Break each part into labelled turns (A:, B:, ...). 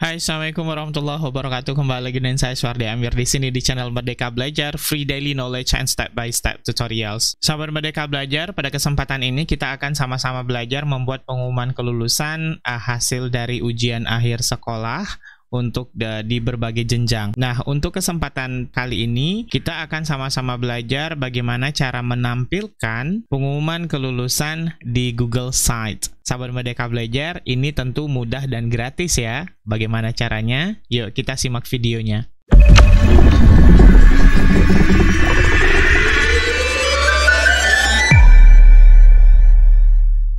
A: Hai, Assalamualaikum warahmatullahi wabarakatuh. Kembali lagi dengan saya Suardi Amir di sini di channel Merdeka Belajar, Free Daily Knowledge and Step by Step Tutorials. Sahabat Merdeka Belajar, pada kesempatan ini kita akan sama-sama belajar membuat pengumuman kelulusan eh, hasil dari ujian akhir sekolah untuk di berbagai jenjang. Nah, untuk kesempatan kali ini kita akan sama-sama belajar bagaimana cara menampilkan pengumuman kelulusan di Google Sites. Sahabat Merdeka Belajar, ini tentu mudah dan gratis ya. Bagaimana caranya? Yuk kita simak videonya.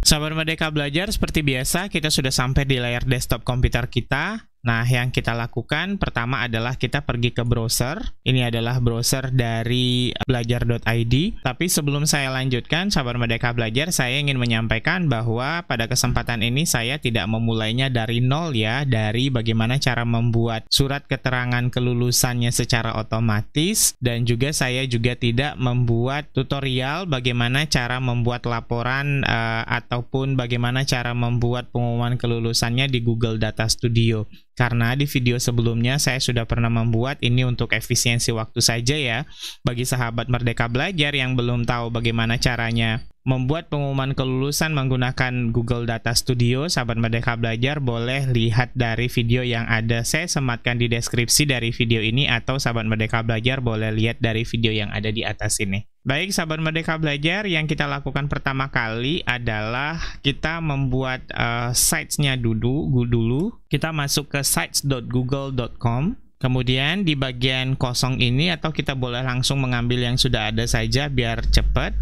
A: Sahabat Merdeka Belajar, seperti biasa kita sudah sampai di layar desktop komputer kita. Nah, yang kita lakukan pertama adalah kita pergi ke browser. Ini adalah browser dari belajar.id. Tapi sebelum saya lanjutkan, Sabar Merdeka Belajar, saya ingin menyampaikan bahwa pada kesempatan ini saya tidak memulainya dari nol ya, dari bagaimana cara membuat surat keterangan kelulusannya secara otomatis dan juga saya juga tidak membuat tutorial bagaimana cara membuat laporan uh, ataupun bagaimana cara membuat pengumuman kelulusannya di Google Data Studio. Karena di video sebelumnya saya sudah pernah membuat ini untuk efisiensi waktu saja ya. Bagi sahabat Merdeka Belajar yang belum tahu bagaimana caranya membuat pengumuman kelulusan menggunakan Google Data Studio, sahabat Merdeka Belajar boleh lihat dari video yang ada. Saya sematkan di deskripsi dari video ini atau sahabat Merdeka Belajar boleh lihat dari video yang ada di atas ini. Baik, sahabat Merdeka Belajar, yang kita lakukan pertama kali adalah kita membuat uh, sites-nya dulu, dulu. Kita masuk ke sites.google.com. Kemudian di bagian kosong ini atau kita boleh langsung mengambil yang sudah ada saja biar cepat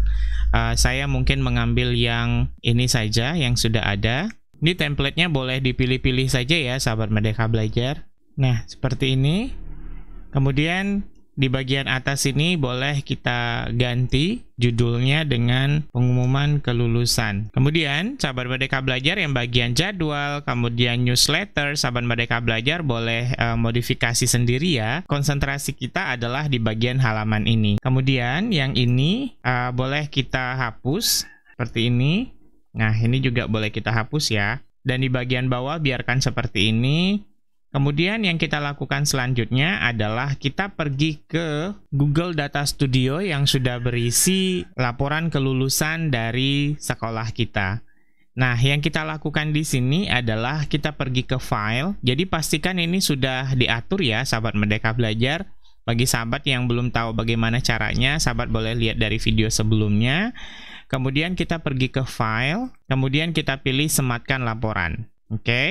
A: uh, saya mungkin mengambil yang ini saja yang sudah ada ini templatenya boleh dipilih-pilih saja ya sahabat merdeka belajar nah seperti ini kemudian di bagian atas ini boleh kita ganti judulnya dengan pengumuman kelulusan. Kemudian, Sahabat Merdeka Belajar yang bagian jadwal, kemudian newsletter, Sahabat Merdeka Belajar boleh e, modifikasi sendiri ya. Konsentrasi kita adalah di bagian halaman ini. Kemudian, yang ini e, boleh kita hapus seperti ini. Nah, ini juga boleh kita hapus ya. Dan di bagian bawah biarkan seperti ini Kemudian yang kita lakukan selanjutnya adalah kita pergi ke Google Data Studio yang sudah berisi laporan kelulusan dari sekolah kita. Nah, yang kita lakukan di sini adalah kita pergi ke file. Jadi pastikan ini sudah diatur ya, sahabat Merdeka Belajar. Bagi sahabat yang belum tahu bagaimana caranya, sahabat boleh lihat dari video sebelumnya. Kemudian kita pergi ke file, kemudian kita pilih sematkan laporan. Oke. Okay?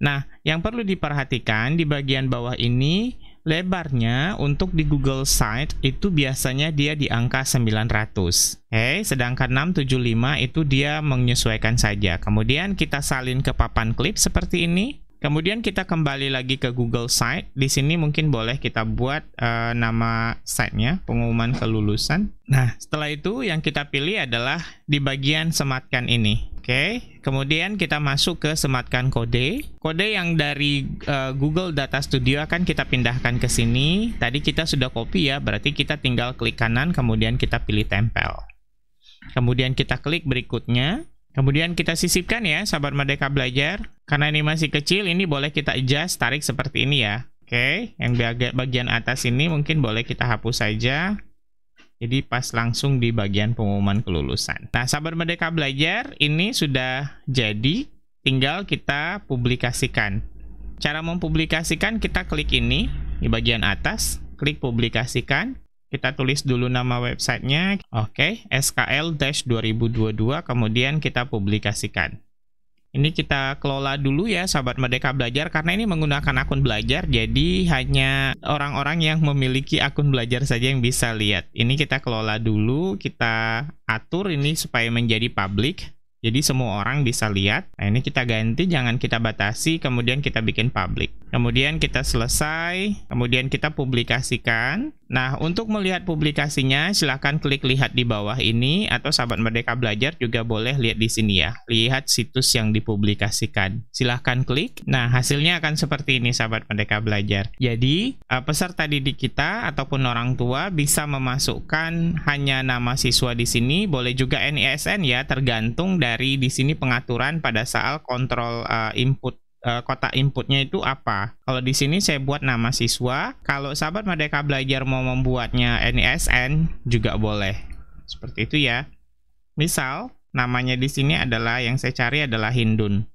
A: Nah, yang perlu diperhatikan di bagian bawah ini lebarnya untuk di Google Site itu biasanya dia di angka 900. Oke, okay? sedangkan 675 itu dia menyesuaikan saja. Kemudian kita salin ke papan klip seperti ini. Kemudian kita kembali lagi ke Google Site. Di sini mungkin boleh kita buat uh, nama site-nya, pengumuman kelulusan. Nah, setelah itu yang kita pilih adalah di bagian sematkan ini. Oke, kemudian kita masuk ke sematkan kode. Kode yang dari uh, Google Data Studio akan kita pindahkan ke sini. Tadi kita sudah copy ya, berarti kita tinggal klik kanan kemudian kita pilih tempel. Kemudian kita klik berikutnya. Kemudian kita sisipkan ya, sahabat Merdeka Belajar. Karena ini masih kecil, ini boleh kita adjust, tarik seperti ini ya. Oke, yang bagian atas ini mungkin boleh kita hapus saja. Jadi pas langsung di bagian pengumuman kelulusan. Nah, Sabar Merdeka Belajar ini sudah jadi, tinggal kita publikasikan. Cara mempublikasikan kita klik ini di bagian atas, klik publikasikan, kita tulis dulu nama websitenya, oke, okay, SKL-2022, kemudian kita publikasikan. Ini kita kelola dulu ya sahabat Merdeka Belajar karena ini menggunakan akun belajar jadi hanya orang-orang yang memiliki akun belajar saja yang bisa lihat. Ini kita kelola dulu, kita atur ini supaya menjadi public. Jadi semua orang bisa lihat. Nah, ini kita ganti jangan kita batasi, kemudian kita bikin public. Kemudian kita selesai, kemudian kita publikasikan. Nah, untuk melihat publikasinya, silahkan klik lihat di bawah ini, atau sahabat Merdeka Belajar juga boleh lihat di sini ya. Lihat situs yang dipublikasikan. Silahkan klik. Nah, hasilnya akan seperti ini, sahabat Merdeka Belajar. Jadi, eh, peserta didik kita ataupun orang tua bisa memasukkan hanya nama siswa di sini, boleh juga NISN ya, tergantung dari di sini pengaturan pada saat kontrol eh, input uh, kotak inputnya itu apa. Kalau di sini saya buat nama siswa. Kalau sahabat Merdeka Belajar mau membuatnya NISN juga boleh. Seperti itu ya. Misal namanya di sini adalah yang saya cari adalah Hindun.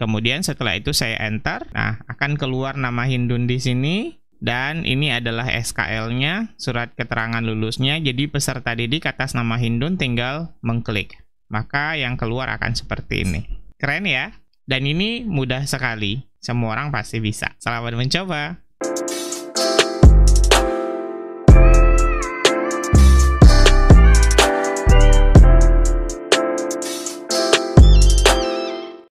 A: Kemudian setelah itu saya enter. Nah, akan keluar nama Hindun di sini dan ini adalah SKL-nya, surat keterangan lulusnya. Jadi peserta didik atas nama Hindun tinggal mengklik. Maka yang keluar akan seperti ini. Keren ya? Dan ini mudah sekali, semua orang pasti bisa. Selamat mencoba.